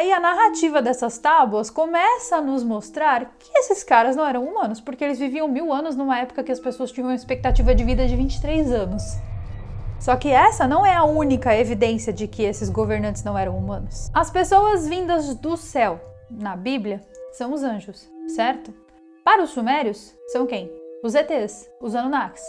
aí a narrativa dessas tábuas começa a nos mostrar que esses caras não eram humanos, porque eles viviam mil anos numa época que as pessoas tinham uma expectativa de vida de 23 anos. Só que essa não é a única evidência de que esses governantes não eram humanos. As pessoas vindas do céu, na Bíblia, são os anjos, certo? Para os sumérios, são quem? Os ETs, os Anunnakis.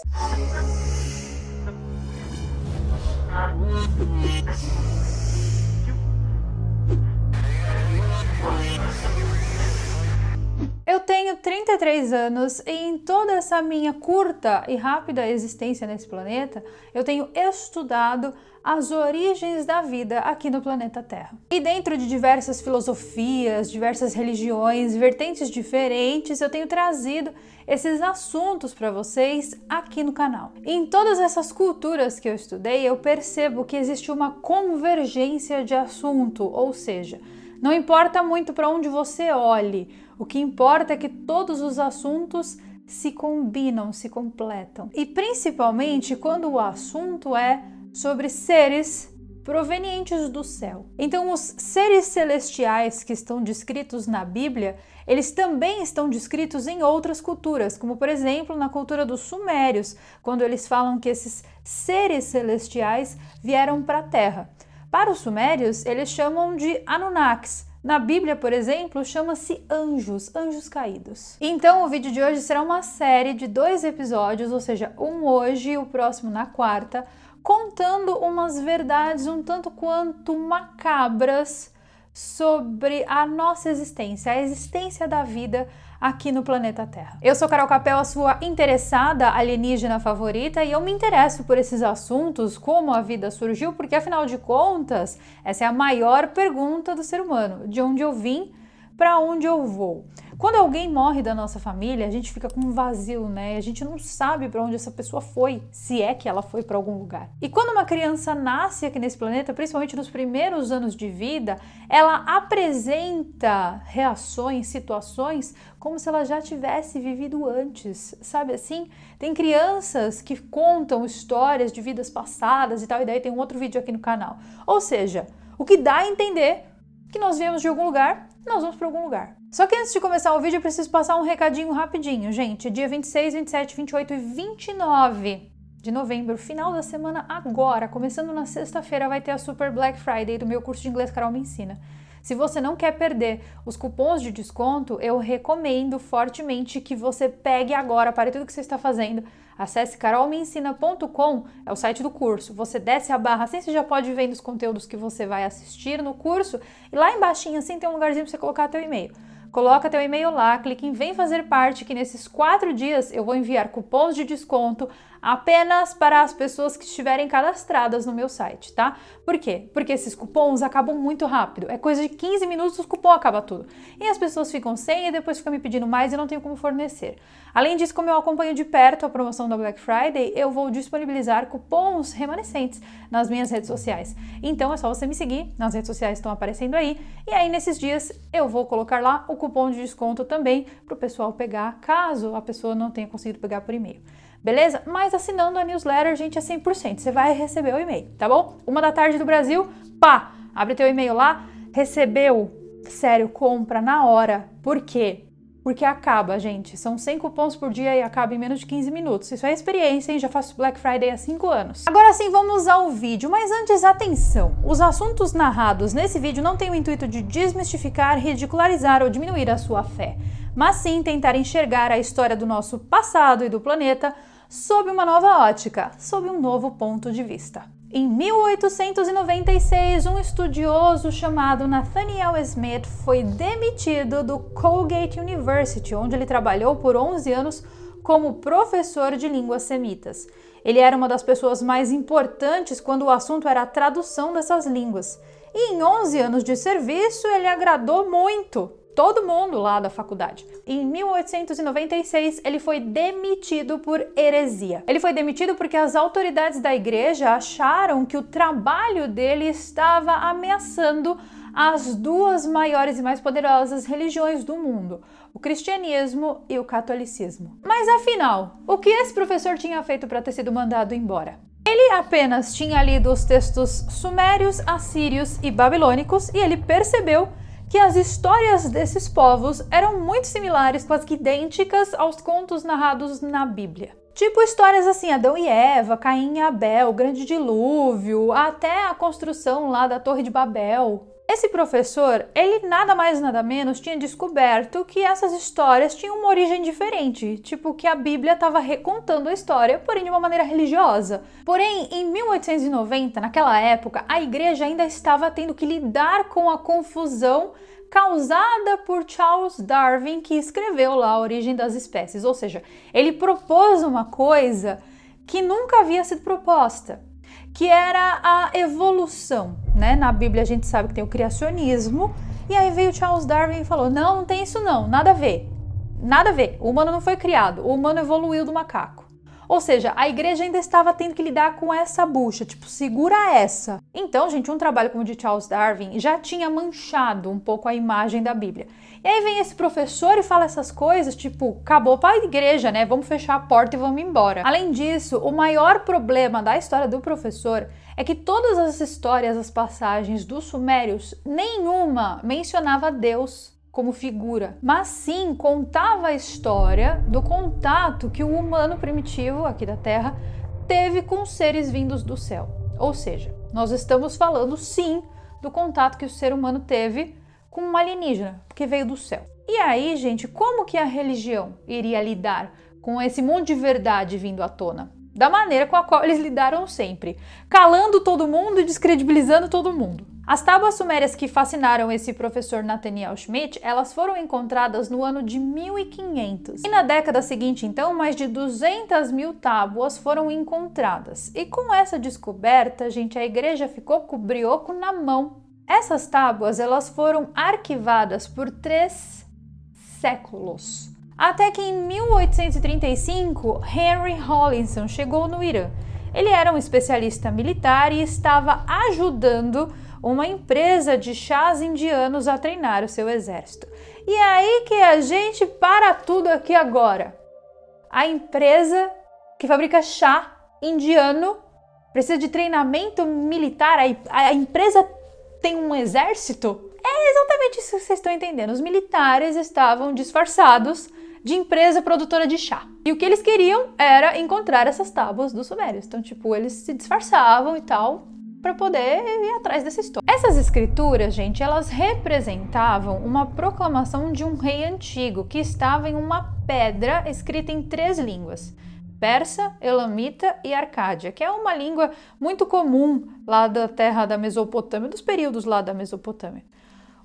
Eu tenho 33 anos e em toda essa minha curta e rápida existência nesse planeta, eu tenho estudado as origens da vida aqui no planeta Terra. E dentro de diversas filosofias, diversas religiões, vertentes diferentes, eu tenho trazido esses assuntos para vocês aqui no canal. Em todas essas culturas que eu estudei, eu percebo que existe uma convergência de assunto, ou seja, não importa muito para onde você olhe, o que importa é que todos os assuntos se combinam, se completam. E principalmente quando o assunto é sobre seres provenientes do céu. Então, os seres celestiais que estão descritos na Bíblia, eles também estão descritos em outras culturas, como por exemplo na cultura dos Sumérios, quando eles falam que esses seres celestiais vieram para a Terra. Para os sumérios, eles chamam de Anunnakis. Na Bíblia, por exemplo, chama-se anjos, anjos caídos. Então, o vídeo de hoje será uma série de dois episódios, ou seja, um hoje e o próximo na quarta, contando umas verdades um tanto quanto macabras sobre a nossa existência, a existência da vida aqui no planeta Terra. Eu sou Carol Capel, a sua interessada alienígena favorita, e eu me interesso por esses assuntos, como a vida surgiu, porque afinal de contas, essa é a maior pergunta do ser humano: de onde eu vim? Para onde eu vou? Quando alguém morre da nossa família, a gente fica com um vazio, né? A gente não sabe para onde essa pessoa foi, se é que ela foi para algum lugar. E quando uma criança nasce aqui nesse planeta, principalmente nos primeiros anos de vida, ela apresenta reações, situações como se ela já tivesse vivido antes, sabe assim? Tem crianças que contam histórias de vidas passadas e tal, e daí tem um outro vídeo aqui no canal. Ou seja, o que dá a entender que nós viemos de algum lugar nós vamos para algum lugar. Só que antes de começar o vídeo, eu preciso passar um recadinho rapidinho, gente. Dia 26, 27, 28 e 29 de novembro, final da semana agora, começando na sexta-feira, vai ter a Super Black Friday do meu curso de inglês Carol Me Ensina. Se você não quer perder os cupons de desconto, eu recomendo fortemente que você pegue agora, pare tudo que você está fazendo, Acesse carolmeensina.com, é o site do curso. Você desce a barra assim, você já pode ver vendo os conteúdos que você vai assistir no curso. E lá embaixo assim tem um lugarzinho para você colocar teu e-mail. Coloca teu e-mail lá, clique em Vem Fazer Parte, que nesses quatro dias eu vou enviar cupons de desconto, apenas para as pessoas que estiverem cadastradas no meu site, tá? Por quê? Porque esses cupons acabam muito rápido. É coisa de 15 minutos, o cupom acaba tudo. E as pessoas ficam sem e depois ficam me pedindo mais e não tenho como fornecer. Além disso, como eu acompanho de perto a promoção da Black Friday, eu vou disponibilizar cupons remanescentes nas minhas redes sociais. Então é só você me seguir, nas redes sociais estão aparecendo aí. E aí, nesses dias, eu vou colocar lá o cupom de desconto também para o pessoal pegar, caso a pessoa não tenha conseguido pegar por e-mail beleza? Mas assinando a newsletter, gente, é 100%, você vai receber o e-mail, tá bom? Uma da tarde do Brasil, pá, abre teu e-mail lá, recebeu, sério, compra na hora, por quê? Porque acaba, gente. São 100 cupons por dia e acaba em menos de 15 minutos. Isso é experiência, hein? Já faço Black Friday há 5 anos. Agora sim, vamos ao vídeo. Mas antes, atenção! Os assuntos narrados nesse vídeo não têm o intuito de desmistificar, ridicularizar ou diminuir a sua fé, mas sim tentar enxergar a história do nosso passado e do planeta sob uma nova ótica, sob um novo ponto de vista. Em 1896, um estudioso chamado Nathaniel Smith foi demitido do Colgate University, onde ele trabalhou por 11 anos como professor de línguas semitas. Ele era uma das pessoas mais importantes quando o assunto era a tradução dessas línguas. E em 11 anos de serviço, ele agradou muito todo mundo lá da faculdade. Em 1896, ele foi demitido por heresia. Ele foi demitido porque as autoridades da igreja acharam que o trabalho dele estava ameaçando as duas maiores e mais poderosas religiões do mundo, o cristianismo e o catolicismo. Mas afinal, o que esse professor tinha feito para ter sido mandado embora? Ele apenas tinha lido os textos sumérios, assírios e babilônicos e ele percebeu que as histórias desses povos eram muito similares, quase idênticas aos contos narrados na Bíblia. Tipo histórias assim, Adão e Eva, Caim e Abel, o grande dilúvio, até a construção lá da Torre de Babel. Esse professor, ele nada mais nada menos tinha descoberto que essas histórias tinham uma origem diferente, tipo que a Bíblia estava recontando a história, porém de uma maneira religiosa. Porém, em 1890, naquela época, a igreja ainda estava tendo que lidar com a confusão causada por Charles Darwin, que escreveu lá A Origem das Espécies, ou seja, ele propôs uma coisa que nunca havia sido proposta que era a evolução, né? Na Bíblia a gente sabe que tem o criacionismo, e aí veio Charles Darwin e falou: "Não, não tem isso não, nada a ver. Nada a ver. O humano não foi criado, o humano evoluiu do macaco". Ou seja, a igreja ainda estava tendo que lidar com essa bucha, tipo, segura essa. Então, gente, um trabalho como o de Charles Darwin já tinha manchado um pouco a imagem da Bíblia. E aí vem esse professor e fala essas coisas, tipo, acabou para a igreja, né? Vamos fechar a porta e vamos embora. Além disso, o maior problema da história do professor é que todas as histórias, as passagens dos sumérios, nenhuma mencionava Deus como figura, mas sim contava a história do contato que o humano primitivo aqui da Terra teve com seres vindos do céu. Ou seja, nós estamos falando sim do contato que o ser humano teve com um alienígena que veio do céu. E aí, gente, como que a religião iria lidar com esse monte de verdade vindo à tona? Da maneira com a qual eles lidaram sempre, calando todo mundo e descredibilizando todo mundo. As tábuas sumérias que fascinaram esse professor Nathaniel Schmidt, elas foram encontradas no ano de 1500. E na década seguinte, então, mais de 200 mil tábuas foram encontradas. E com essa descoberta, gente, a igreja ficou com o brioco na mão. Essas tábuas, elas foram arquivadas por três séculos. Até que em 1835, Henry Rawlinson chegou no Irã. Ele era um especialista militar e estava ajudando uma empresa de chás indianos a treinar o seu exército. E é aí que a gente para tudo aqui agora. A empresa que fabrica chá indiano precisa de treinamento militar, a empresa tem um exército? É exatamente isso que vocês estão entendendo. Os militares estavam disfarçados de empresa produtora de chá. E o que eles queriam era encontrar essas tábuas dos sumérios. Então, tipo, eles se disfarçavam e tal, para poder ir atrás dessa história. Essas escrituras, gente, elas representavam uma proclamação de um rei antigo que estava em uma pedra escrita em três línguas: persa, elamita e arcádia, que é uma língua muito comum lá da terra da Mesopotâmia, dos períodos lá da Mesopotâmia.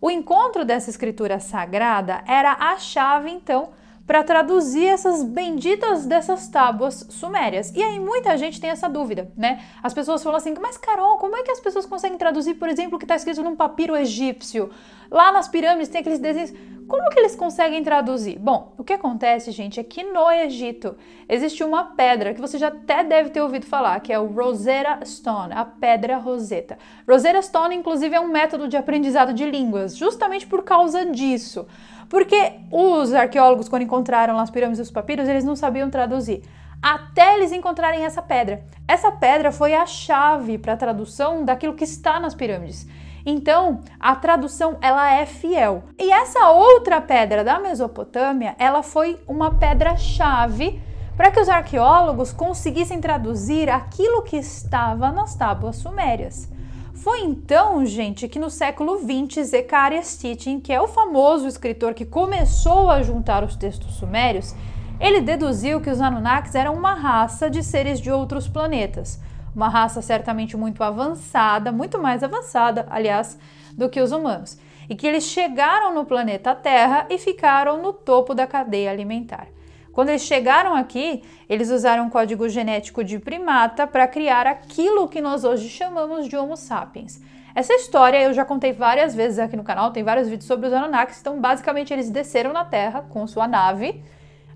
O encontro dessa escritura sagrada era a chave, então, para traduzir essas benditas dessas tábuas sumérias. E aí muita gente tem essa dúvida, né? As pessoas falam assim, mas Carol, como é que as pessoas conseguem traduzir, por exemplo, o que está escrito num papiro egípcio? Lá nas pirâmides tem aqueles desenhos. Como que eles conseguem traduzir? Bom, o que acontece, gente, é que no Egito existe uma pedra que você já até deve ter ouvido falar, que é o Rosetta Stone, a pedra roseta. Rosetta Stone, inclusive, é um método de aprendizado de línguas, justamente por causa disso. Porque os arqueólogos, quando encontraram as pirâmides e os papiros, eles não sabiam traduzir até eles encontrarem essa pedra. Essa pedra foi a chave para a tradução daquilo que está nas pirâmides. Então, a tradução ela é fiel. E essa outra pedra da Mesopotâmia, ela foi uma pedra chave para que os arqueólogos conseguissem traduzir aquilo que estava nas tábuas sumérias. Foi então, gente, que no século XX, Zecharia Sitchin, que é o famoso escritor que começou a juntar os textos sumérios, ele deduziu que os Anunnakis eram uma raça de seres de outros planetas, uma raça certamente muito avançada, muito mais avançada, aliás, do que os humanos, e que eles chegaram no planeta Terra e ficaram no topo da cadeia alimentar. Quando eles chegaram aqui, eles usaram código genético de primata para criar aquilo que nós hoje chamamos de Homo sapiens. Essa história eu já contei várias vezes aqui no canal, tem vários vídeos sobre os Anunnakis, então basicamente eles desceram na Terra com sua nave,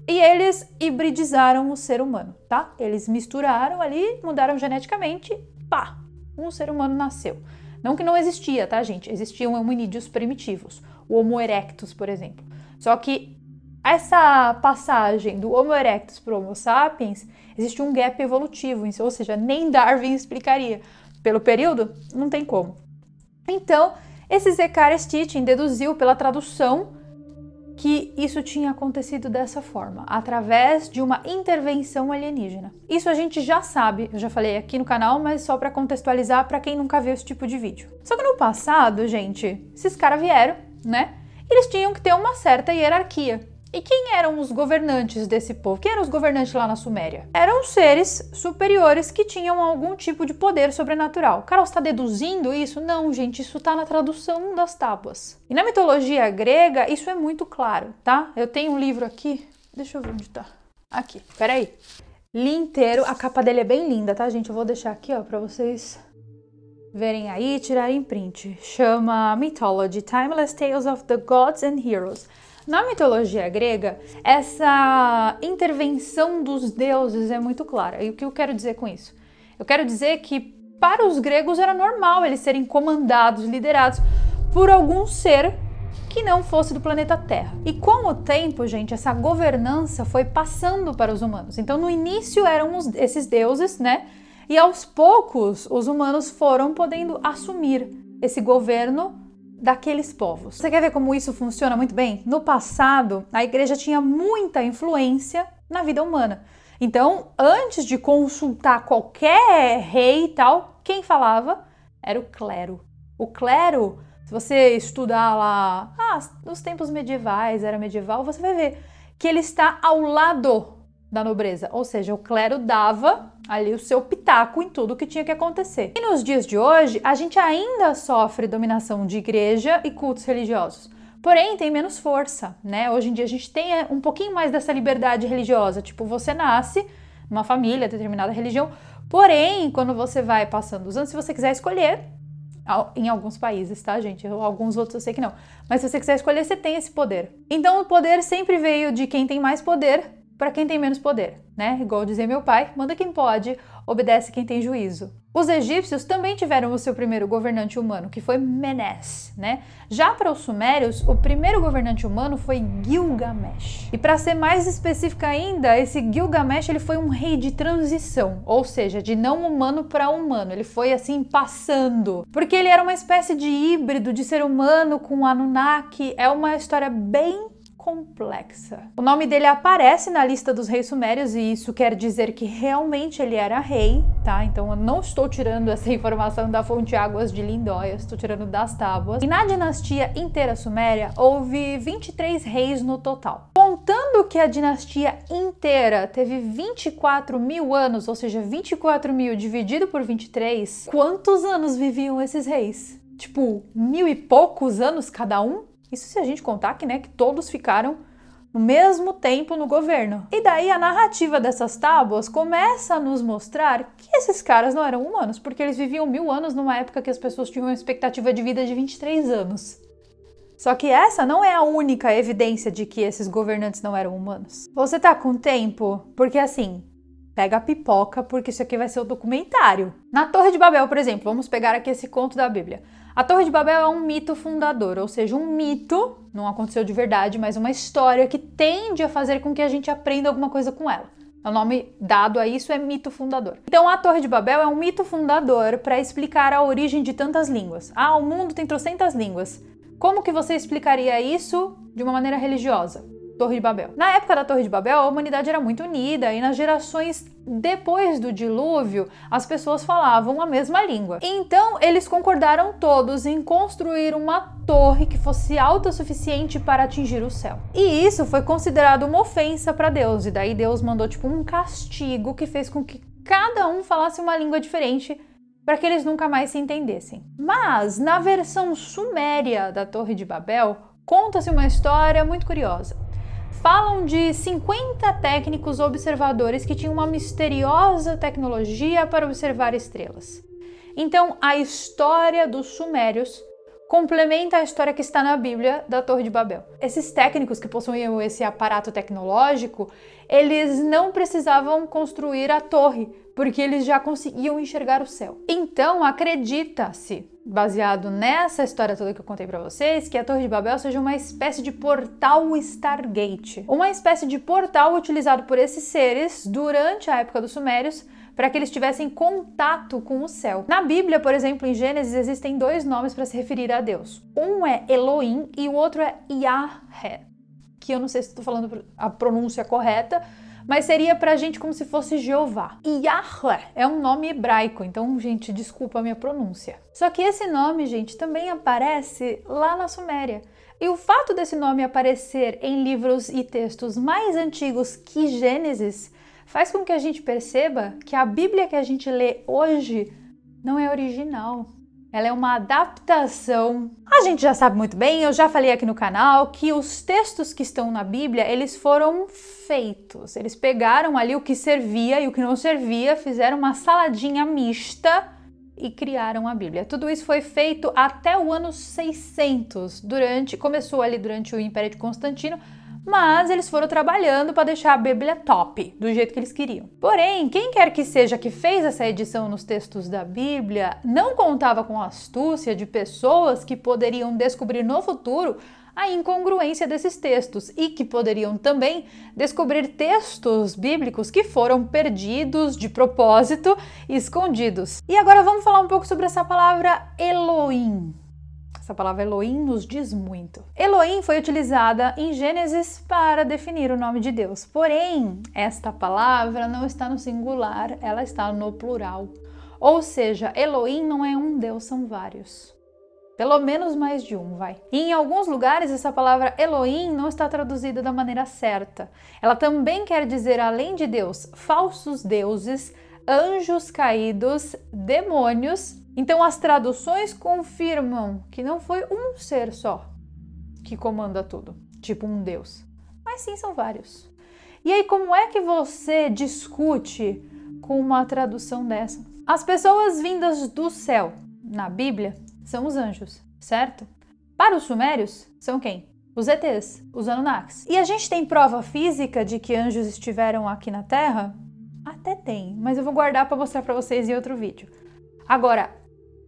e eles hibridizaram o ser humano, tá? Eles misturaram ali, mudaram geneticamente, pá, um ser humano nasceu. Não que não existia, tá, gente? Existiam hominídeos primitivos, o Homo erectus, por exemplo. Só que essa passagem do Homo erectus para o Homo sapiens existe um gap evolutivo, ou seja, nem Darwin explicaria. Pelo período, não tem como. Então, esse Zekar Stitching deduziu pela tradução que isso tinha acontecido dessa forma, através de uma intervenção alienígena. Isso a gente já sabe, eu já falei aqui no canal, mas só para contextualizar para quem nunca viu esse tipo de vídeo. Só que no passado, gente, esses caras vieram, né? Eles tinham que ter uma certa hierarquia. E quem eram os governantes desse povo? Quem eram os governantes lá na Suméria? Eram seres superiores que tinham algum tipo de poder sobrenatural. Carol está deduzindo isso? Não, gente, isso está na tradução das tábuas. E na mitologia grega, isso é muito claro, tá? Eu tenho um livro aqui, deixa eu ver onde está. Aqui, peraí. Li inteiro, a capa dele é bem linda, tá, gente? Eu vou deixar aqui, ó, pra vocês verem aí e tirarem print. Chama Mythology, Timeless Tales of the Gods and Heroes. Na mitologia grega, essa intervenção dos deuses é muito clara. E o que eu quero dizer com isso? Eu quero dizer que para os gregos era normal eles serem comandados, liderados por algum ser que não fosse do planeta Terra. E com o tempo, gente, essa governança foi passando para os humanos. Então, no início eram os, esses deuses, né? E aos poucos, os humanos foram podendo assumir esse governo daqueles povos. Você quer ver como isso funciona muito bem? No passado, a igreja tinha muita influência na vida humana. Então, antes de consultar qualquer rei e tal, quem falava era o clero. O clero, se você estudar lá, ah, nos tempos medievais, era medieval, você vai ver que ele está ao lado da nobreza, ou seja, o clero dava ali o seu pitaco em tudo que tinha que acontecer. E nos dias de hoje, a gente ainda sofre dominação de igreja e cultos religiosos. Porém, tem menos força, né? Hoje em dia a gente tem é, um pouquinho mais dessa liberdade religiosa, tipo, você nasce numa família, determinada religião, porém, quando você vai passando os anos, se você quiser escolher, em alguns países, tá, gente? Alguns outros eu sei que não. Mas se você quiser escolher, você tem esse poder. Então o poder sempre veio de quem tem mais poder para quem tem menos poder, né? Igual dizia meu pai, manda quem pode, obedece quem tem juízo. Os egípcios também tiveram o seu primeiro governante humano, que foi Menes, né? Já para os sumérios, o primeiro governante humano foi Gilgamesh. E para ser mais específica ainda, esse Gilgamesh ele foi um rei de transição, ou seja, de não humano para humano. Ele foi assim passando, porque ele era uma espécie de híbrido de ser humano com Anunnaki. É uma história bem complexa. O nome dele aparece na lista dos reis sumérios e isso quer dizer que realmente ele era rei, tá? Então eu não estou tirando essa informação da fonte Águas de Lindóia, estou tirando das tábuas. E na dinastia inteira suméria houve 23 reis no total. Contando que a dinastia inteira teve 24 mil anos, ou seja, 24 mil dividido por 23, quantos anos viviam esses reis? Tipo, mil e poucos anos cada um? Isso se a gente contar que, né, que todos ficaram no mesmo tempo no governo. E daí a narrativa dessas tábuas começa a nos mostrar que esses caras não eram humanos, porque eles viviam mil anos numa época que as pessoas tinham uma expectativa de vida de 23 anos. Só que essa não é a única evidência de que esses governantes não eram humanos. Você tá com tempo? Porque assim, pega a pipoca, porque isso aqui vai ser o um documentário. Na Torre de Babel, por exemplo, vamos pegar aqui esse conto da Bíblia. A Torre de Babel é um mito fundador, ou seja, um mito, não aconteceu de verdade, mas uma história que tende a fazer com que a gente aprenda alguma coisa com ela. É o nome dado a isso é mito fundador. Então, a Torre de Babel é um mito fundador para explicar a origem de tantas línguas. Ah, o mundo tem trocentas línguas. Como que você explicaria isso de uma maneira religiosa? Torre de Babel. Na época da Torre de Babel, a humanidade era muito unida e nas gerações depois do dilúvio, as pessoas falavam a mesma língua. Então, eles concordaram todos em construir uma torre que fosse alta o suficiente para atingir o céu. E isso foi considerado uma ofensa para Deus, e daí Deus mandou tipo um castigo que fez com que cada um falasse uma língua diferente para que eles nunca mais se entendessem. Mas na versão suméria da Torre de Babel, conta-se uma história muito curiosa falam de 50 técnicos observadores que tinham uma misteriosa tecnologia para observar estrelas. Então, a história dos Sumérios complementa a história que está na Bíblia da Torre de Babel. Esses técnicos que possuíam esse aparato tecnológico, eles não precisavam construir a torre porque eles já conseguiam enxergar o céu. Então, acredita-se, baseado nessa história toda que eu contei para vocês, que a Torre de Babel seja uma espécie de portal Stargate, uma espécie de portal utilizado por esses seres durante a época dos sumérios para que eles tivessem contato com o céu. Na Bíblia, por exemplo, em Gênesis, existem dois nomes para se referir a Deus. Um é Elohim e o outro é Yahweh, que eu não sei se estou falando a pronúncia correta, mas seria pra gente como se fosse Jeová. Yahweh é um nome hebraico, então, gente, desculpa a minha pronúncia. Só que esse nome, gente, também aparece lá na Suméria. E o fato desse nome aparecer em livros e textos mais antigos que Gênesis faz com que a gente perceba que a Bíblia que a gente lê hoje não é original. Ela é uma adaptação. A gente já sabe muito bem, eu já falei aqui no canal, que os textos que estão na Bíblia, eles foram feitos. Eles pegaram ali o que servia e o que não servia, fizeram uma saladinha mista e criaram a Bíblia. Tudo isso foi feito até o ano 600, durante começou ali durante o Império de Constantino, mas eles foram trabalhando para deixar a Bíblia top, do jeito que eles queriam. Porém, quem quer que seja que fez essa edição nos textos da Bíblia não contava com a astúcia de pessoas que poderiam descobrir no futuro a incongruência desses textos e que poderiam também descobrir textos bíblicos que foram perdidos de propósito e escondidos. E agora vamos falar um pouco sobre essa palavra Elohim. Essa palavra Elohim nos diz muito. Elohim foi utilizada em Gênesis para definir o nome de Deus. Porém, esta palavra não está no singular, ela está no plural. Ou seja, Elohim não é um Deus, são vários. Pelo menos mais de um, vai. E em alguns lugares, essa palavra Elohim não está traduzida da maneira certa. Ela também quer dizer, além de Deus, falsos deuses, anjos caídos, demônios então, as traduções confirmam que não foi um ser só que comanda tudo, tipo um Deus, mas sim são vários. E aí, como é que você discute com uma tradução dessa? As pessoas vindas do céu na Bíblia são os anjos, certo? Para os sumérios, são quem? Os ETs, os Anunnakis. E a gente tem prova física de que anjos estiveram aqui na Terra? Até tem, mas eu vou guardar para mostrar para vocês em outro vídeo. Agora,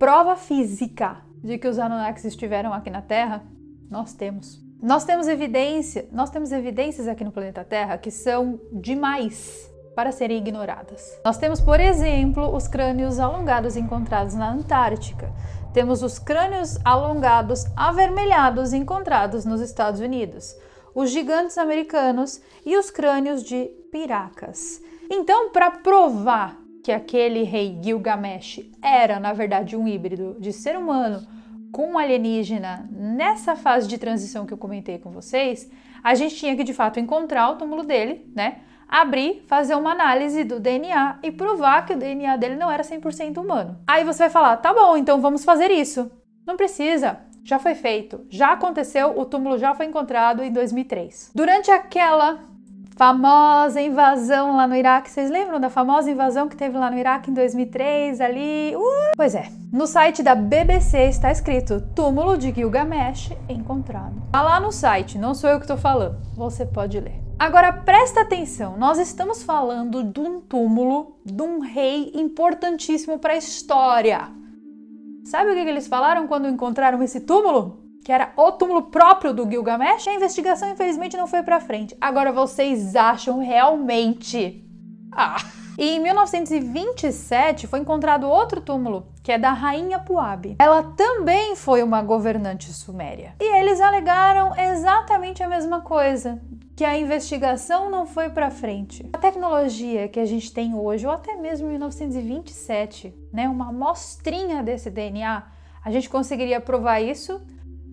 prova física de que os Anunnakis estiveram aqui na Terra? Nós temos. Nós temos evidência, nós temos evidências aqui no planeta Terra que são demais para serem ignoradas. Nós temos, por exemplo, os crânios alongados encontrados na Antártica. Temos os crânios alongados avermelhados encontrados nos Estados Unidos, os gigantes americanos e os crânios de piracas. Então, para provar que aquele rei Gilgamesh era, na verdade, um híbrido de ser humano com um alienígena nessa fase de transição que eu comentei com vocês, a gente tinha que de fato encontrar o túmulo dele, né? Abrir, fazer uma análise do DNA e provar que o DNA dele não era 100% humano. Aí você vai falar: tá bom, então vamos fazer isso. Não precisa, já foi feito, já aconteceu, o túmulo já foi encontrado em 2003. Durante aquela famosa invasão lá no Iraque. Vocês lembram da famosa invasão que teve lá no Iraque em 2003 ali? Uh! Pois é. No site da BBC está escrito túmulo de Gilgamesh encontrado. Tá lá no site, não sou eu que estou falando. Você pode ler. Agora presta atenção, nós estamos falando de um túmulo de um rei importantíssimo para a história. Sabe o que eles falaram quando encontraram esse túmulo? que era o túmulo próprio do Gilgamesh, a investigação infelizmente não foi para frente. Agora vocês acham realmente? Ah. E em 1927 foi encontrado outro túmulo, que é da rainha Puabi. Ela também foi uma governante suméria. E eles alegaram exatamente a mesma coisa, que a investigação não foi para frente. A tecnologia que a gente tem hoje, ou até mesmo em 1927, né, uma amostrinha desse DNA, a gente conseguiria provar isso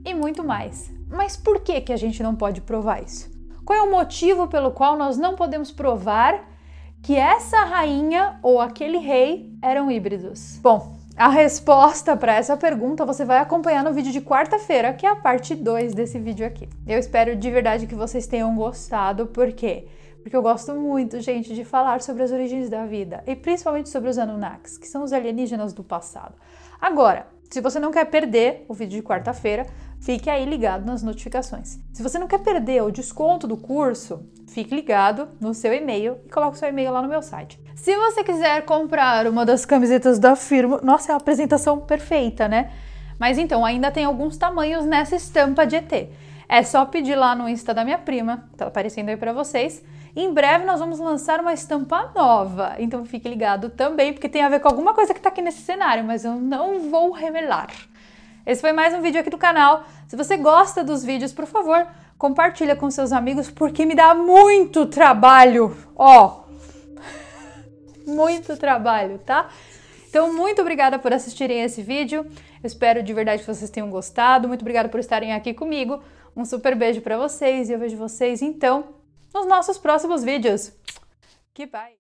e muito mais. Mas por que, que a gente não pode provar isso? Qual é o motivo pelo qual nós não podemos provar que essa rainha ou aquele rei eram híbridos? Bom, a resposta para essa pergunta você vai acompanhar no vídeo de quarta-feira, que é a parte 2 desse vídeo aqui. Eu espero de verdade que vocês tenham gostado, porque porque eu gosto muito, gente, de falar sobre as origens da vida e principalmente sobre os Anunnakis, que são os alienígenas do passado. Agora, se você não quer perder o vídeo de quarta-feira, Fique aí ligado nas notificações. Se você não quer perder o desconto do curso, fique ligado no seu e-mail e coloque seu e-mail lá no meu site. Se você quiser comprar uma das camisetas da firma, nossa, é a apresentação perfeita, né? Mas então, ainda tem alguns tamanhos nessa estampa de ET. É só pedir lá no Insta da minha prima, tá aparecendo aí para vocês. Em breve nós vamos lançar uma estampa nova, então fique ligado também, porque tem a ver com alguma coisa que tá aqui nesse cenário, mas eu não vou revelar. Esse foi mais um vídeo aqui do canal. Se você gosta dos vídeos, por favor, compartilha com seus amigos, porque me dá muito trabalho, ó. muito trabalho, tá? Então, muito obrigada por assistirem esse vídeo. Eu espero de verdade que vocês tenham gostado. Muito obrigada por estarem aqui comigo. Um super beijo para vocês e eu vejo vocês então nos nossos próximos vídeos. Que bye.